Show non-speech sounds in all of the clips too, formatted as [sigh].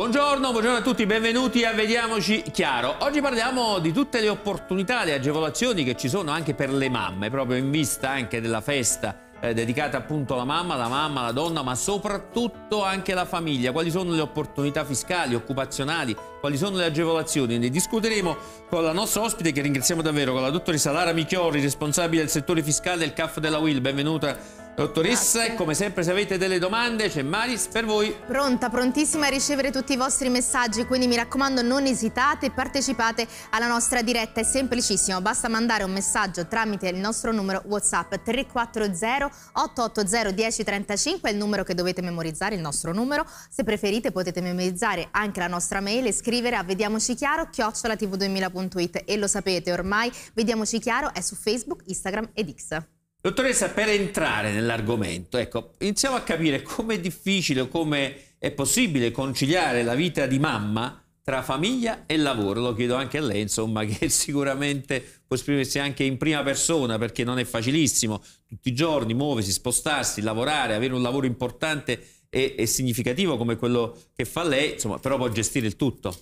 Buongiorno, buongiorno, a tutti, benvenuti a Vediamoci Chiaro. Oggi parliamo di tutte le opportunità, le agevolazioni che ci sono anche per le mamme, proprio in vista anche della festa eh, dedicata appunto alla mamma, alla mamma, alla donna, ma soprattutto anche alla famiglia. Quali sono le opportunità fiscali, occupazionali, quali sono le agevolazioni? Ne discuteremo con la nostra ospite che ringraziamo davvero, con la dottoressa Lara Michiori, responsabile del settore fiscale del CAF della WIL. Benvenuta Dottoressa, Grazie. come sempre se avete delle domande c'è Maris per voi. Pronta, prontissima a ricevere tutti i vostri messaggi, quindi mi raccomando non esitate, partecipate alla nostra diretta, è semplicissimo, basta mandare un messaggio tramite il nostro numero WhatsApp 340 880 1035, è il numero che dovete memorizzare, il nostro numero. Se preferite potete memorizzare anche la nostra mail e scrivere a vediamoci chiaro chiocciolatv tv2000.it e lo sapete ormai, vediamoci chiaro è su Facebook, Instagram ed X. Dottoressa, per entrare nell'argomento, ecco, iniziamo a capire come è difficile o come è possibile conciliare la vita di mamma tra famiglia e lavoro. Lo chiedo anche a lei, insomma, [laughs] che sicuramente può esprimersi anche in prima persona perché non è facilissimo tutti i giorni muoversi, spostarsi, lavorare, avere un lavoro importante e, e significativo come quello che fa lei, insomma, però può gestire il tutto.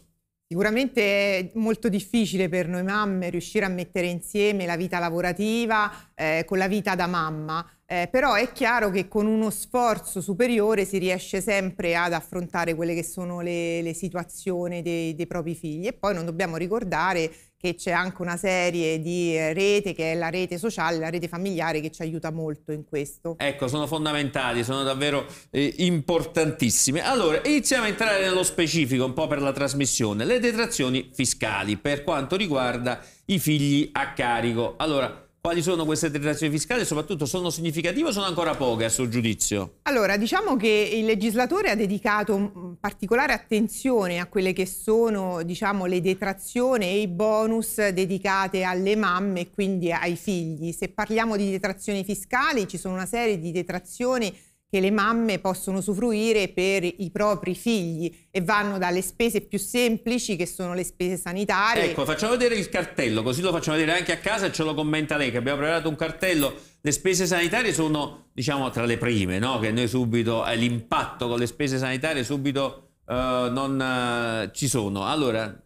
Sicuramente è molto difficile per noi mamme riuscire a mettere insieme la vita lavorativa eh, con la vita da mamma, eh, però è chiaro che con uno sforzo superiore si riesce sempre ad affrontare quelle che sono le, le situazioni dei, dei propri figli e poi non dobbiamo ricordare che c'è anche una serie di eh, rete che è la rete sociale, la rete familiare che ci aiuta molto in questo. Ecco, sono fondamentali, sono davvero eh, importantissime. Allora, iniziamo a entrare nello specifico un po' per la trasmissione, le detrazioni fiscali per quanto riguarda i figli a carico. Allora, quali sono queste detrazioni fiscali e soprattutto sono significative o sono ancora poche a suo giudizio? Allora, diciamo che il legislatore ha dedicato mm, particolare attenzione a quelle che sono diciamo, le detrazioni e i bonus dedicate alle mamme e quindi ai figli. Se parliamo di detrazioni fiscali ci sono una serie di detrazioni che le mamme possono usufruire per i propri figli e vanno dalle spese più semplici che sono le spese sanitarie. Ecco, facciamo vedere il cartello, così lo facciamo vedere anche a casa e ce lo commenta lei che abbiamo preparato un cartello. Le spese sanitarie sono, diciamo, tra le prime, no? Che noi subito eh, l'impatto con le spese sanitarie subito eh, non eh, ci sono. Allora,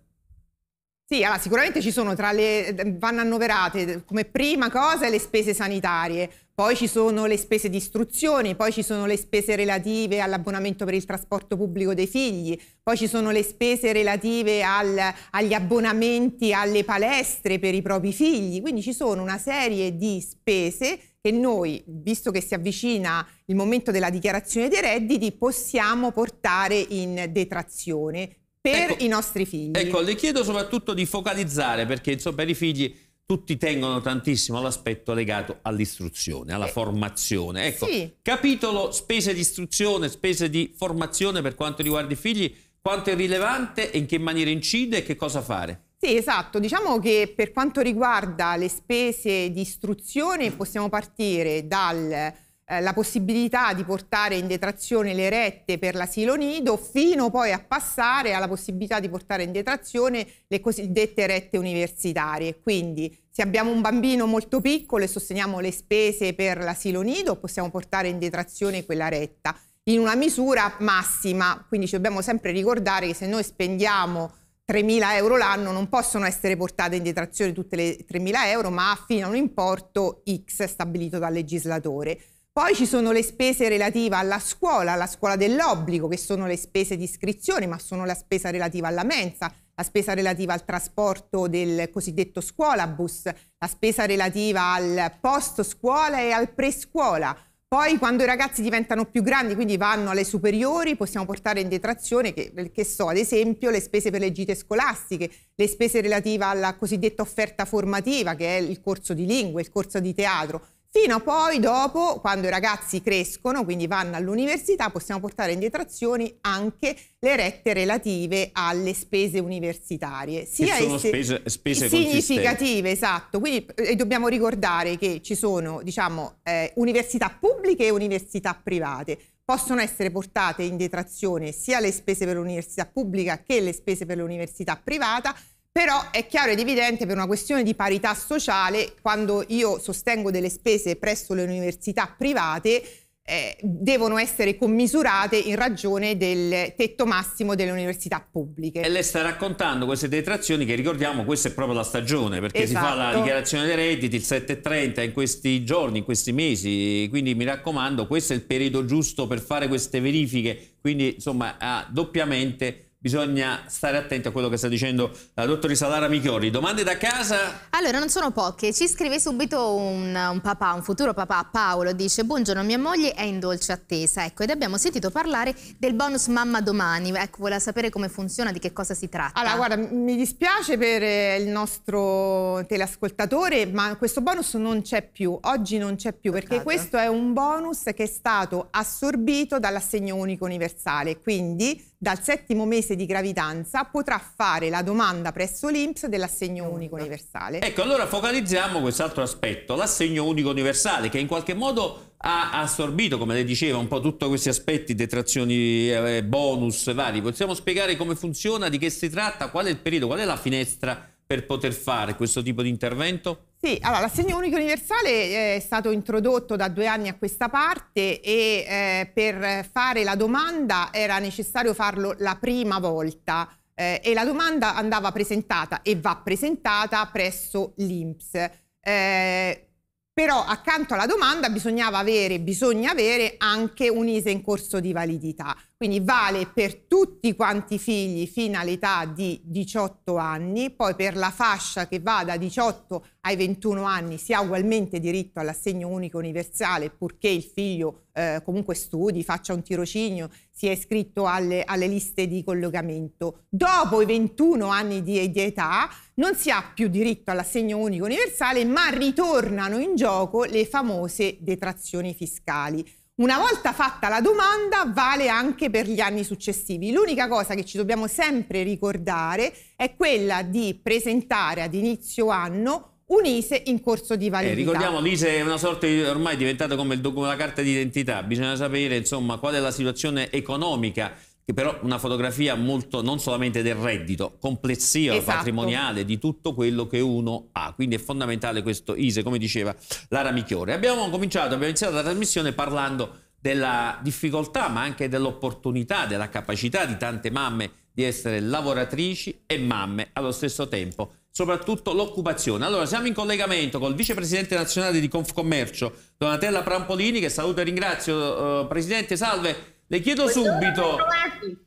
sì, allora, sicuramente ci sono tra le vanno annoverate come prima cosa le spese sanitarie, poi ci sono le spese di istruzione, poi ci sono le spese relative all'abbonamento per il trasporto pubblico dei figli, poi ci sono le spese relative al, agli abbonamenti alle palestre per i propri figli, quindi ci sono una serie di spese che noi, visto che si avvicina il momento della dichiarazione dei redditi, possiamo portare in detrazione per ecco, i nostri figli. Ecco, le chiedo soprattutto di focalizzare perché insomma, per i figli tutti tengono tantissimo l'aspetto legato all'istruzione, alla eh, formazione. Ecco, sì. capitolo spese di istruzione, spese di formazione per quanto riguarda i figli, quanto è rilevante e in che maniera incide e che cosa fare? Sì, esatto. Diciamo che per quanto riguarda le spese di istruzione possiamo partire dal eh, la possibilità di portare in detrazione le rette per l'asilo nido fino poi a passare alla possibilità di portare in detrazione le cosiddette rette universitarie. Quindi se abbiamo un bambino molto piccolo e sosteniamo le spese per l'asilo nido possiamo portare in detrazione quella retta in una misura massima, quindi ci dobbiamo sempre ricordare che se noi spendiamo 3.000 euro l'anno non possono essere portate in detrazione tutte le 3.000 euro, ma fino a un importo X stabilito dal legislatore. Poi ci sono le spese relative alla scuola, alla scuola dell'obbligo, che sono le spese di iscrizione, ma sono la spesa relativa alla mensa, la spesa relativa al trasporto del cosiddetto scuolabus, la spesa relativa al post scuola e al prescuola. Poi quando i ragazzi diventano più grandi, quindi vanno alle superiori, possiamo portare in detrazione, che, che so, ad esempio le spese per le gite scolastiche, le spese relative alla cosiddetta offerta formativa, che è il corso di lingue, il corso di teatro, Fino a poi, dopo, quando i ragazzi crescono, quindi vanno all'università, possiamo portare in detrazioni anche le rette relative alle spese universitarie. Sia che sono spese, spese significative, esatto. Quindi eh, e dobbiamo ricordare che ci sono diciamo, eh, università pubbliche e università private. Possono essere portate in detrazione sia le spese per l'università pubblica che le spese per l'università privata però è chiaro ed evidente per una questione di parità sociale, quando io sostengo delle spese presso le università private, eh, devono essere commisurate in ragione del tetto massimo delle università pubbliche. E lei sta raccontando queste detrazioni che ricordiamo, questa è proprio la stagione, perché esatto. si fa la esatto. dichiarazione dei redditi il 7.30 in questi giorni, in questi mesi, quindi mi raccomando, questo è il periodo giusto per fare queste verifiche, quindi insomma ha doppiamente bisogna stare attenti a quello che sta dicendo la dottoressa Lara Michiori. Domande da casa? Allora, non sono poche. Ci scrive subito un, un, papà, un futuro papà, Paolo, dice Buongiorno, mia moglie è in dolce attesa. Ecco, ed abbiamo sentito parlare del bonus mamma domani. Ecco, voleva sapere come funziona, di che cosa si tratta. Allora, guarda, mi dispiace per eh, il nostro teleascoltatore, ma questo bonus non c'è più. Oggi non c'è più, Peccato. perché questo è un bonus che è stato assorbito dall'assegno unico universale. Quindi dal settimo mese di gravidanza potrà fare la domanda presso l'INPS dell'assegno unico universale. Ecco, allora focalizziamo quest'altro aspetto, l'assegno unico universale, che in qualche modo ha assorbito, come lei diceva, un po' tutti questi aspetti, detrazioni, eh, bonus vari. Possiamo spiegare come funziona, di che si tratta, qual è il periodo, qual è la finestra per poter fare questo tipo di intervento? Sì, allora l'assegno unico universale eh, è stato introdotto da due anni a questa parte e eh, per fare la domanda era necessario farlo la prima volta eh, e la domanda andava presentata e va presentata presso l'INPS. Eh, però accanto alla domanda bisognava avere, bisogna avere anche un ISE in corso di validità quindi vale per tutti quanti i figli fino all'età di 18 anni, poi per la fascia che va da 18 ai 21 anni si ha ugualmente diritto all'assegno unico universale, purché il figlio eh, comunque studi, faccia un tirocinio, sia iscritto alle, alle, liste di collocamento. Dopo i 21 anni di, di età non si ha più diritto all'assegno unico universale, ma ritornano in gioco le famose detrazioni fiscali. Una volta fatta la domanda vale anche per gli anni successivi. L'unica cosa che ci dobbiamo sempre ricordare è quella di presentare ad inizio anno un ISE in corso di eh, validità. Eh, ricordiamo l'ISE è una sorta di, ormai diventata come, il, come la carta d'identità, bisogna sapere insomma qual è la situazione economica che però una fotografia molto non solamente del reddito, complessivo esatto. patrimoniale, di tutto quello che uno ha. Quindi è fondamentale questo ISE, come diceva Lara Michiore. Abbiamo cominciato, abbiamo iniziato la trasmissione parlando della difficoltà, ma anche dell'opportunità, della capacità di tante mamme di essere lavoratrici e mamme allo stesso tempo, soprattutto l'occupazione. Allora, siamo in collegamento col vicepresidente nazionale di Confcommercio, Donatella Prampolini, che saluto e ringrazio. Eh, Presidente, salve. Le chiedo subito.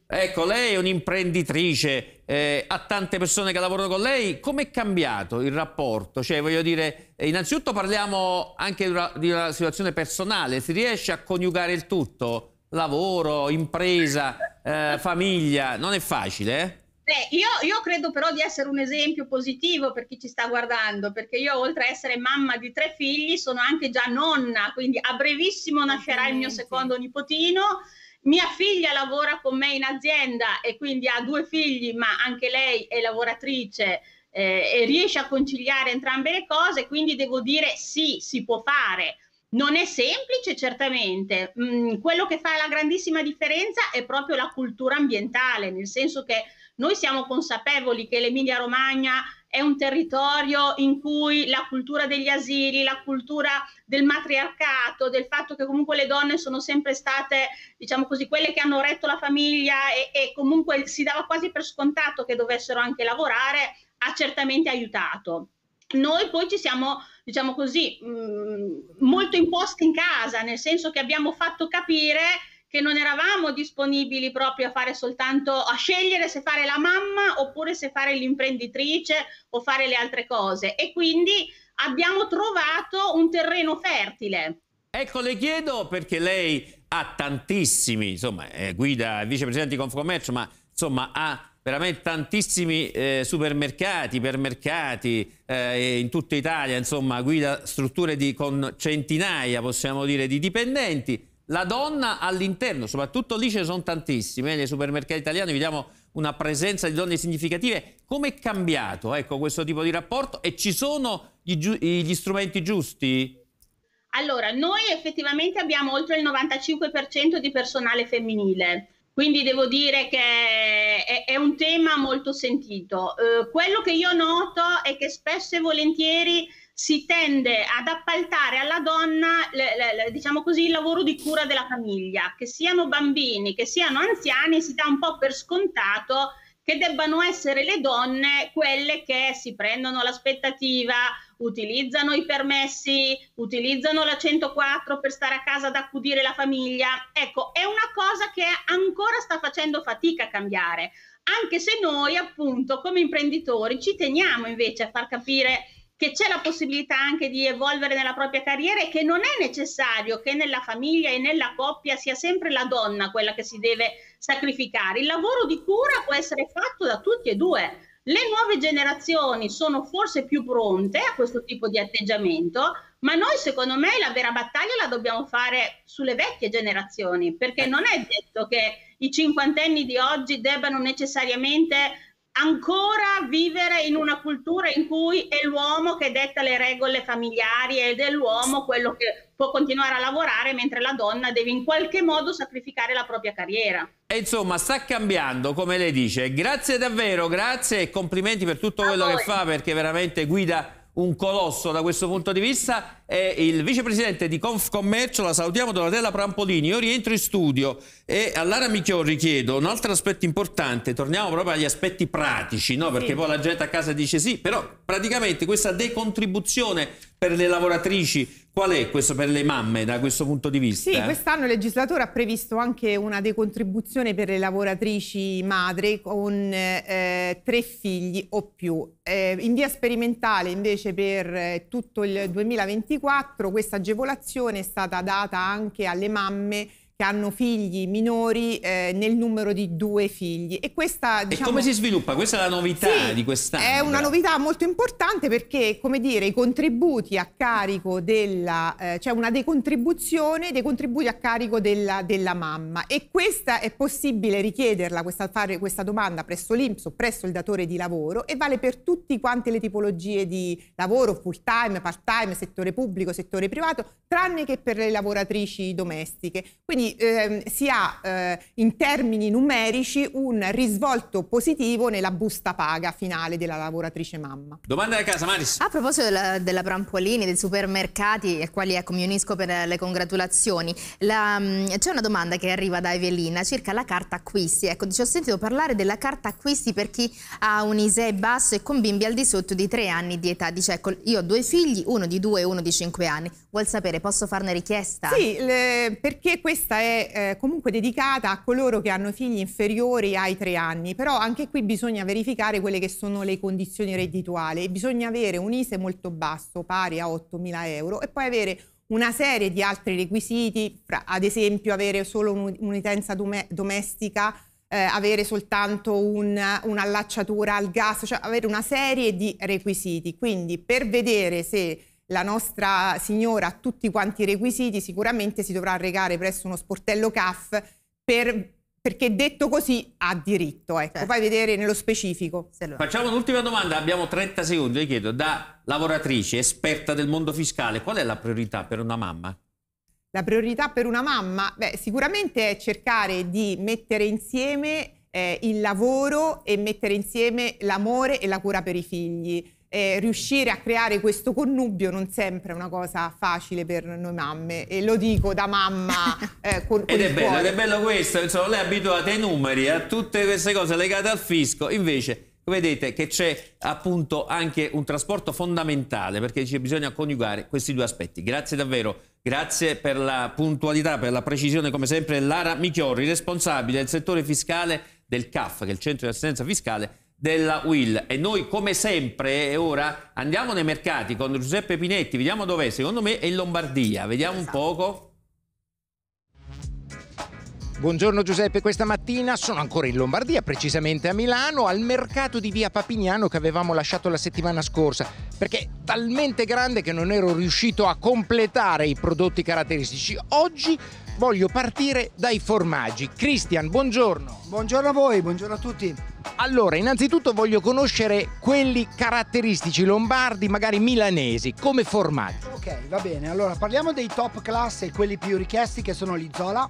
Ecco, lei è un'imprenditrice, eh, ha tante persone che lavorano con lei. Come è cambiato il rapporto? Cioè, voglio dire, eh, innanzitutto parliamo anche di una, di una situazione personale. Si riesce a coniugare il tutto? Lavoro, impresa, eh, famiglia? Non è facile, eh? Beh, io, io, credo però di essere un esempio positivo per chi ci sta guardando, perché io oltre a essere mamma di tre figli sono anche già nonna, quindi a brevissimo nascerà il mio secondo nipotino mia figlia lavora con me in azienda e quindi ha due figli, ma anche lei è lavoratrice eh, e riesce a conciliare entrambe le cose, quindi devo dire sì, si può fare. Non è semplice, certamente. Mm, quello che fa la grandissima differenza è proprio la cultura ambientale, nel senso che noi siamo consapevoli che l'Emilia Romagna è un territorio in cui la cultura degli asili, la cultura del matriarcato, del fatto che comunque le donne sono sempre state, diciamo così, quelle che hanno retto la famiglia e, e comunque si dava quasi per scontato che dovessero anche lavorare, ha certamente aiutato. Noi poi ci siamo, diciamo così, mh, mm, molto imposti in casa, nel senso che abbiamo fatto capire che non eravamo disponibili proprio a fare soltanto a scegliere se fare la mamma oppure se fare l'imprenditrice o fare le altre cose e quindi abbiamo trovato un terreno fertile. Ecco, le chiedo perché lei ha tantissimi, insomma, eh, guida vicepresidente di Confcommercio, ma insomma ha veramente tantissimi eh, supermercati, ipermercati eh, in tutta Italia, insomma, guida strutture di, con centinaia, possiamo dire, di dipendenti la donna all'interno, soprattutto lì ce ne sono tantissime, eh, nei supermercati italiani vediamo una presenza di donne significative, come è cambiato ecco, questo tipo di rapporto e ci sono gli, gli strumenti giusti? Allora, noi effettivamente abbiamo oltre il 95% di personale femminile, quindi devo dire che è, è un tema molto sentito. Eh, quello che io noto è che spesso e volentieri si tende ad appaltare alla donna le, le, le, diciamo così, il lavoro di cura della famiglia, che siano bambini, che siano anziani, si dà un po' per scontato che debbano essere le donne quelle che si prendono l'aspettativa, utilizzano i permessi, utilizzano la 104 per stare a casa ad accudire la famiglia. Ecco, è una cosa che ancora sta facendo fatica a cambiare, anche se noi appunto come imprenditori ci teniamo invece a far capire che c'è la possibilità anche di evolvere nella propria carriera e che non è necessario che nella famiglia e nella coppia sia sempre la donna quella che si deve sacrificare. Il lavoro di cura può essere fatto da tutti e due le nuove generazioni sono forse più pronte a questo tipo di atteggiamento, ma noi secondo me la vera battaglia la dobbiamo fare sulle vecchie generazioni, perché non è detto che i cinquantenni di oggi debbano necessariamente ancora vivere in una cultura in cui è l'uomo che detta le regole familiari ed è l'uomo quello che può continuare a lavorare mentre la donna deve in qualche modo sacrificare la propria carriera. E insomma sta cambiando come lei dice. Grazie davvero, grazie e complimenti per tutto a quello voi. che fa perché veramente guida un colosso da questo punto di vista è il vicepresidente di Confcommercio, la salutiamo Donatella Prampolini. Io rientro in studio e a Lara Michiorri chiedo un altro aspetto importante, torniamo proprio agli aspetti pratici, no? perché sì. poi la gente a casa dice sì, però praticamente questa decontribuzione per le lavoratrici Qual è questo per le mamme da questo punto di vista? Sì, quest'anno il legislatore ha previsto anche una decontribuzione per le lavoratrici madri con eh, tre figli o più. Eh, in via sperimentale invece per eh, tutto il 2021, 2024 questa agevolazione è stata data anche alle mamme che hanno figli minori eh, nel numero di due figli. E, questa, diciamo, e come diciamo si sviluppa? Questa è la novità sì, di quest'anno. È una novità molto importante perché, come dire, i contributi a carico della... Eh, cioè una decontribuzione dei contributi a carico della, della mamma. E questa è possibile richiederla, questa, fare questa domanda presso l'INPS o presso il datore di lavoro e vale per tutte quante le tipologie di lavoro, full time, part time, settore pubblico, settore privato, tranne che per le lavoratrici domestiche. Quindi quindi eh, si ha eh, in termini numerici un risvolto positivo nella busta paga finale della lavoratrice mamma. Domanda da casa, Maris. A proposito della, della Prampolini, dei supermercati, ai quali ecco, mi unisco per eh, le congratulazioni, mm, c'è una domanda che arriva da Evelina circa la carta acquisti. Ecco, dice, ho sentito parlare della carta acquisti per chi ha un ISEE basso e con bimbi al di sotto di 3 anni di età. Dice, ecco, io ho due figli, uno di 2 e uno di 5 anni. Vuol sapere, posso farne richiesta? Sì, le, perché questa puntata è eh, comunque dedicata a coloro che hanno figli inferiori ai tre anni, però anche qui bisogna verificare quelle che sono le condizioni reddituali bisogna avere un ISE molto basso, pari a 8.000 euro, e poi avere una serie di altri requisiti, ad esempio avere solo un'utenza domestica, eh, avere soltanto un, un'allacciatura al gas, cioè avere una serie di requisiti. Quindi per vedere se la nostra signora ha tutti quanti i requisiti, sicuramente si dovrà regare presso uno sportello CAF per perché detto così ha diritto, ecco, certo. poi vedere nello specifico. Facciamo un'ultima domanda, abbiamo 30 secondi, le chiedo, da lavoratrice, esperta del mondo fiscale, qual è la priorità per una mamma? La priorità per una mamma? Beh, sicuramente è cercare di mettere insieme eh, il lavoro e mettere insieme l'amore e la cura per i figli eh, riuscire a creare questo connubio non sempre è una cosa facile per noi mamme e lo dico da mamma [laughs] eh, con, con ed è bello, ed è bello questo insomma, lei è abituata ai numeri a tutte queste cose legate al fisco invece vedete che c'è appunto anche un trasporto fondamentale perché ci bisogna coniugare questi due aspetti grazie davvero grazie per la puntualità per la precisione come sempre Lara Michiorri responsabile del settore fiscale del CAF che è il centro di assistenza fiscale della Will e noi come sempre eh, ora andiamo nei mercati con Giuseppe Pinetti, vediamo dov'è, secondo me è in Lombardia, vediamo un esatto. poco. Buongiorno Giuseppe, questa mattina sono ancora in Lombardia, precisamente a Milano, al mercato di via Papignano che avevamo lasciato la settimana scorsa, perché è talmente grande che non ero riuscito a completare i prodotti caratteristici. Oggi voglio partire dai formaggi. Cristian, buongiorno. Buongiorno a voi, buongiorno a tutti. Allora, innanzitutto voglio conoscere quelli caratteristici lombardi, magari milanesi, come formaggi. Ok, va bene. Allora, parliamo dei top class e quelli più richiesti che sono l'izzola,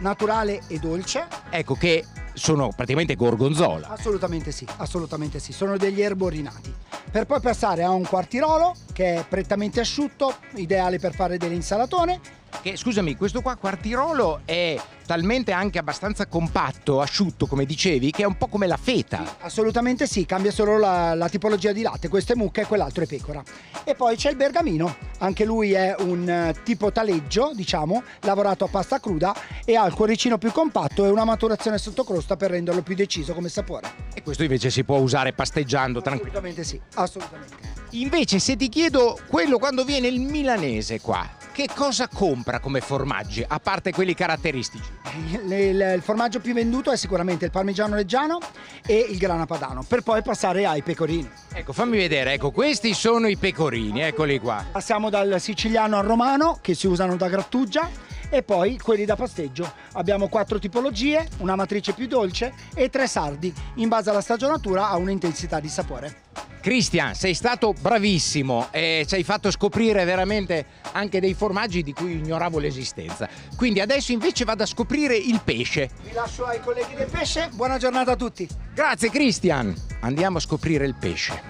naturale e dolce. Ecco che sono praticamente gorgonzola. Assolutamente sì, assolutamente sì, sono degli erborinati. Per poi passare a un quartirolo che è prettamente asciutto, ideale per fare dell'insalatone, che scusami, questo qua quartirolo è talmente anche abbastanza compatto, asciutto, come dicevi, che è un po' come la feta. Sì, assolutamente sì, cambia solo la, la, tipologia di latte. Questo è mucca e quell'altro è pecora. E poi c'è il bergamino, anche lui è un eh, tipo taleggio, diciamo, lavorato a pasta cruda e ha il cuoricino più compatto e una maturazione sotto crosta per renderlo più deciso come sapore. E questo invece si può usare pasteggiando tranquillamente. Assolutamente sì, assolutamente. Invece se ti chiedo quello quando viene il milanese qua, che cosa compra come formaggi, a parte quelli caratteristici? Eh, il, il, il formaggio più venduto è sicuramente il parmigiano reggiano e il grana padano, per poi passare ai pecorini. Ecco, fammi vedere, ecco, questi sono i pecorini, eccoli qua. Passiamo dal siciliano al romano, che si usano da grattugia, e poi quelli da pasteggio. Abbiamo quattro tipologie, una matrice più dolce e tre sardi, in base alla stagionatura ha un'intensità di sapore. Cristian, sei stato bravissimo e ci hai fatto scoprire veramente anche dei formaggi di cui ignoravo l'esistenza. Quindi adesso invece vado a scoprire il pesce. Vi lascio ai colleghi del pesce, buona giornata a tutti. Grazie Cristian, andiamo a scoprire il pesce.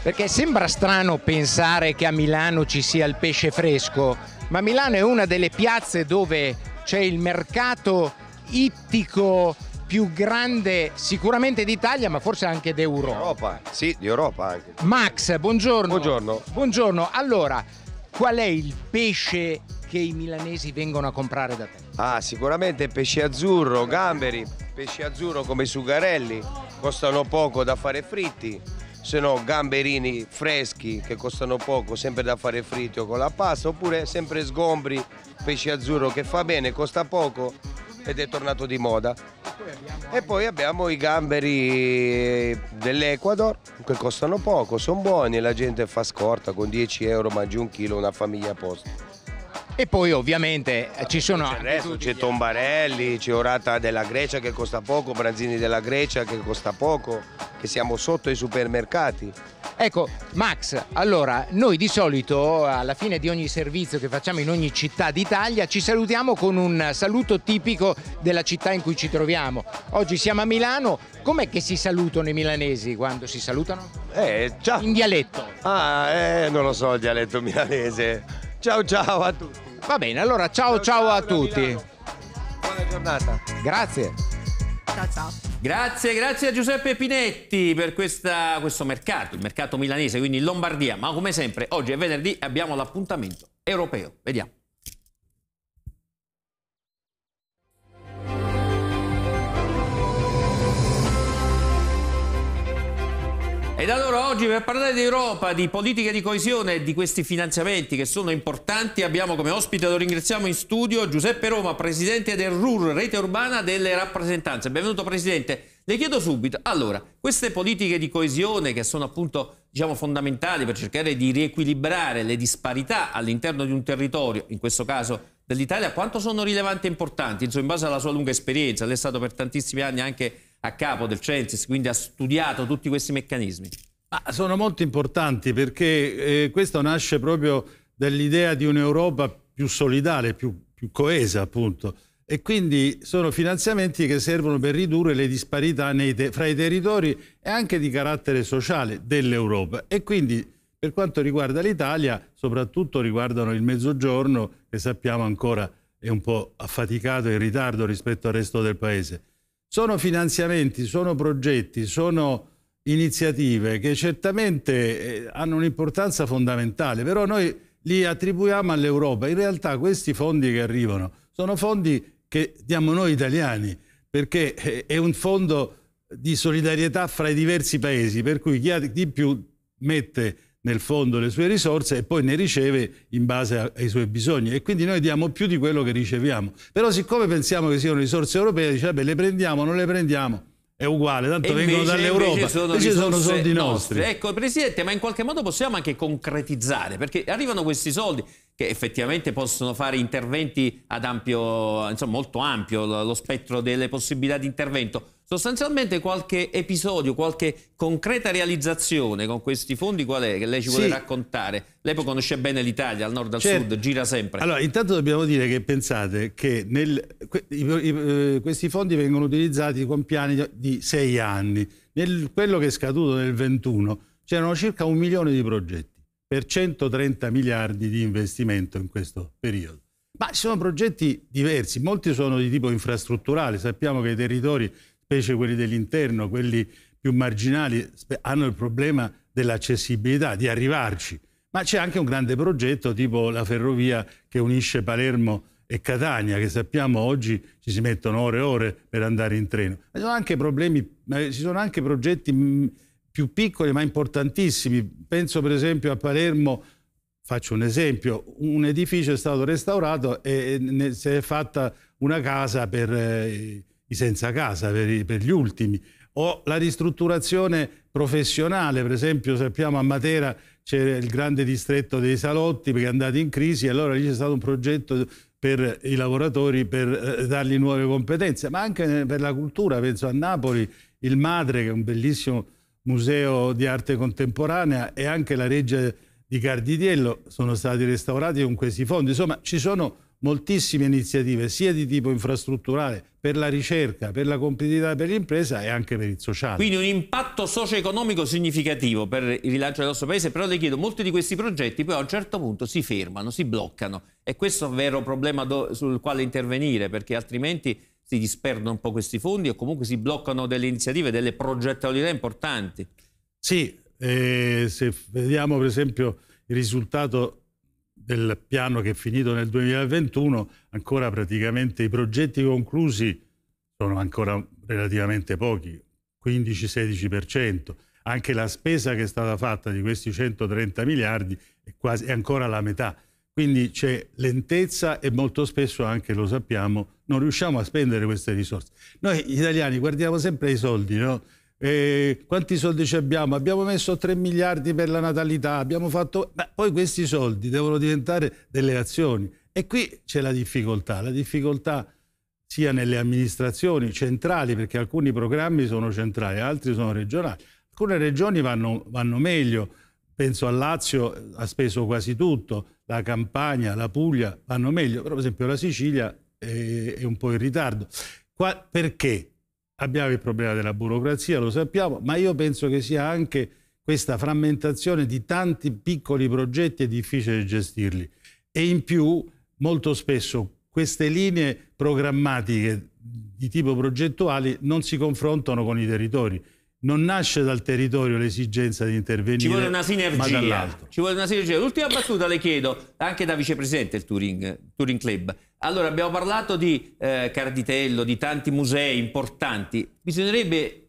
Perché sembra strano pensare che a Milano ci sia il pesce fresco, ma Milano è una delle piazze dove c'è il mercato ittico più grande sicuramente d'Italia, ma forse anche d'Europa. Europa, sì, di Europa anche. Max, buongiorno. Buongiorno. Buongiorno. Allora, qual è il pesce che i milanesi vengono a comprare da te? Ah, sicuramente pesce azzurro, gamberi, pesce azzurro come i sugarelli, costano poco da fare fritti. Se no, gamberini freschi che costano poco, sempre da fare fritti con la pasta, oppure sempre sgombri, pesce azzurro che fa bene, costa poco ed è tornato di moda. E poi abbiamo i gamberi dell'Ecuador che costano poco, sono buoni, la gente fa scorta con 10 euro mangi un chilo una famiglia a posto. E poi ovviamente ci sono... C'è, resto, c'è Tombarelli, c'è Orata della Grecia che costa poco, Branzini della Grecia che costa poco, che siamo sotto i supermercati. Ecco, Max, allora noi di solito alla fine di ogni servizio che facciamo in ogni città d'Italia ci salutiamo con un saluto tipico della città in cui ci troviamo. Oggi siamo a Milano, com'è che si salutano i milanesi quando si salutano? Eh, ciao. In dialetto. Ah, eh, non lo so il dialetto milanese. Ciao ciao a tutti. Va bene, allora ciao ciao, ciao a tutti. Buona giornata. Grazie. Ciao ciao. Grazie, grazie a Giuseppe Pinetti per questa, questo mercato, il mercato milanese, quindi in Lombardia. Ma come sempre, oggi è venerdì e abbiamo l'appuntamento europeo. Vediamo. Ed allora oggi per parlare di Europa, di politica di coesione e di questi finanziamenti che sono importanti abbiamo come ospite, lo ringraziamo in studio, Giuseppe Roma, presidente del RUR, rete urbana delle rappresentanze. Benvenuto presidente. Le chiedo subito, allora, queste politiche di coesione che sono appunto diciamo, fondamentali per cercare di riequilibrare le disparità all'interno di un territorio, in questo caso dell'Italia, quanto sono rilevanti e importanti? Insomma, in base alla sua lunga esperienza, lei è stato per tantissimi anni anche a capo del CENSIS, quindi ha studiato tutti questi meccanismi? Ma sono molto importanti perché eh, questo nasce proprio dall'idea di un'Europa più solidale, più, più coesa appunto e quindi sono finanziamenti che servono per ridurre le disparità te- fra i territori e anche di carattere sociale dell'Europa. E quindi per quanto riguarda l'Italia, soprattutto riguardano il mezzogiorno, che sappiamo ancora è un po' affaticato e in ritardo rispetto al resto del paese. Sono finanziamenti, sono progetti, sono iniziative che certamente eh, hanno un'importanza fondamentale, però noi li attribuiamo all'Europa. In realtà questi fondi che arrivano sono fondi che diamo noi italiani, perché eh, è un fondo di solidarietà fra i diversi paesi, per cui chi, ha, di più mette nel fondo le sue risorse e poi ne riceve in base ai suoi bisogni e quindi noi diamo più di quello che riceviamo. Però siccome pensiamo che siano risorse europee, dice vabbè le prendiamo, non le prendiamo, è uguale, tanto e vengono dall'Europa, invece sono, invece sono soldi nostri. nostri. Ecco Presidente, ma in qualche modo possiamo anche concretizzare, perché arrivano questi soldi che effettivamente possono fare interventi ad ampio, insomma molto ampio lo spettro delle possibilità di intervento, Sostanzialmente qualche episodio, qualche concreta realizzazione con questi fondi qual è che lei ci sì. vuole raccontare? Lei poi conosce bene l'Italia, al nord al certo. sud, gira sempre. Allora, intanto dobbiamo dire che pensate che nel, eh, questi fondi vengono utilizzati con piani di sei anni. Nel, quello che è scaduto nel 21 c'erano circa un milione di progetti per 130 miliardi di investimento in questo periodo. Ma ci sono progetti diversi, molti sono di tipo infrastrutturale, sappiamo che i territori specie quelli dell'interno, quelli più marginali, hanno il problema dell'accessibilità, di arrivarci. Ma c'è anche un grande progetto tipo la ferrovia che unisce Palermo e Catania, che sappiamo oggi ci si mettono ore e ore per andare in treno. Ci sono anche, problemi, ci sono anche progetti mm, più piccoli ma importantissimi. Penso per esempio a Palermo, faccio un esempio, un edificio è stato restaurato e si è fatta una casa per eh, i senza casa, per, i, per gli ultimi, o la ristrutturazione professionale, per esempio sappiamo a Matera c'è il grande distretto dei salotti che è andato in crisi e allora lì c'è stato un progetto per i lavoratori per eh, dargli nuove competenze, ma anche per la cultura, penso a Napoli, il Madre che è un bellissimo museo di arte contemporanea e anche la Reggia di Cardidiello sono stati restaurati con questi fondi, insomma ci sono moltissime iniziative sia di tipo infrastrutturale per la ricerca, per la competitività per l'impresa e anche per il sociale. Quindi un impatto socio-economico significativo per il rilancio del nostro paese, però le chiedo, molti di questi progetti poi a un certo punto si fermano, si bloccano è questo il vero problema sul quale intervenire perché altrimenti si disperdono un po' questi fondi o comunque si bloccano delle iniziative, delle progettualità importanti. Sì, eh, se vediamo per esempio il risultato del piano che è finito nel 2021, ancora praticamente i progetti conclusi sono ancora relativamente pochi, 15-16%. Anche la spesa che è stata fatta di questi 130 miliardi è, quasi, è ancora la metà. Quindi c'è lentezza e molto spesso anche, lo sappiamo, non riusciamo a spendere queste risorse. Noi italiani guardiamo sempre ai soldi, no? E eh, quanti soldi ci abbiamo? Abbiamo messo 3 miliardi per la natalità, abbiamo fatto... Ma poi questi soldi devono diventare delle azioni. E qui c'è la difficoltà, la difficoltà sia nelle amministrazioni centrali, perché alcuni programmi sono centrali, altri sono regionali. Alcune regioni vanno, vanno meglio, penso a Lazio ha speso quasi tutto, la Campania, la Puglia vanno meglio, però per esempio la Sicilia è, è un po' in ritardo. Qua, perché? Abbiamo il problema della burocrazia, lo sappiamo, ma io penso che sia anche questa frammentazione di tanti piccoli progetti è difficile gestirli. E in più, molto spesso, queste linee programmatiche di tipo progettuali non si confrontano con i territori non nasce dal territorio l'esigenza di intervenire. Ci vuole una sinergia. Ci vuole una sinergia. L'ultima battuta le chiedo, anche da vicepresidente del Touring, Touring Club. Allora, abbiamo parlato di eh, Carditello, di tanti musei importanti. Bisognerebbe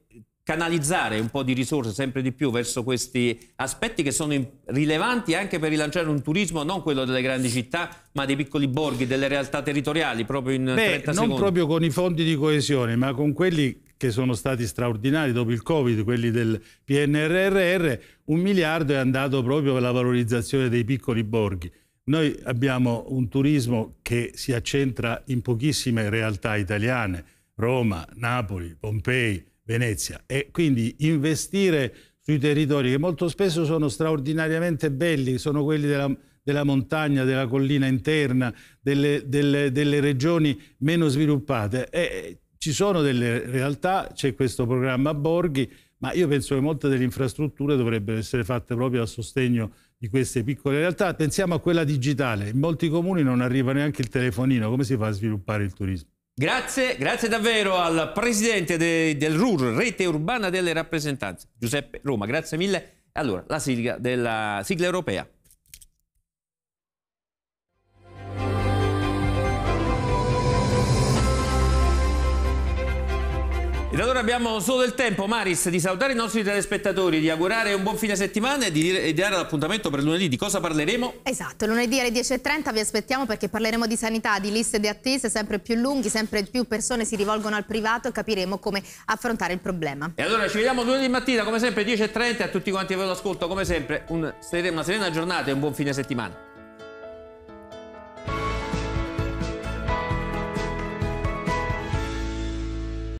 canalizzare un po' di risorse sempre di più verso questi aspetti che sono rilevanti anche per rilanciare un turismo non quello delle grandi città ma dei piccoli borghi, delle realtà territoriali proprio in Beh, non secondi. proprio con i fondi di coesione ma con quelli che sono stati straordinari dopo il Covid, quelli del PNRRR, un miliardo è andato proprio per la valorizzazione dei piccoli borghi. Noi abbiamo un turismo che si accentra in pochissime realtà italiane, Roma, Napoli, Pompei, Venezia e quindi investire sui territori che molto spesso sono straordinariamente belli, sono quelli della, della montagna, della collina interna, delle, delle, delle regioni meno sviluppate. E ci sono delle realtà, c'è questo programma Borghi, ma io penso che molte delle infrastrutture dovrebbero essere fatte proprio a sostegno di queste piccole realtà. Pensiamo a quella digitale, in molti comuni non arriva neanche il telefonino, come si fa a sviluppare il turismo? Grazie, grazie davvero al presidente de, del RUR, Rete Urbana delle Rappresentanze, Giuseppe Roma, grazie mille. Allora, la sigla, della sigla europea. Ed allora abbiamo solo il tempo, Maris, di salutare i nostri telespettatori, di augurare un buon fine settimana e di, dire, e di dare l'appuntamento per lunedì. Di cosa parleremo? Esatto, lunedì alle 10.30 vi aspettiamo perché parleremo di sanità, di liste di attese sempre più lunghi, sempre più persone si rivolgono al privato e capiremo come affrontare il problema. E allora ci vediamo lunedì mattina, come sempre, 10.30 a tutti quanti che voi l'ascolto, come sempre, un, una serena giornata e un buon fine settimana.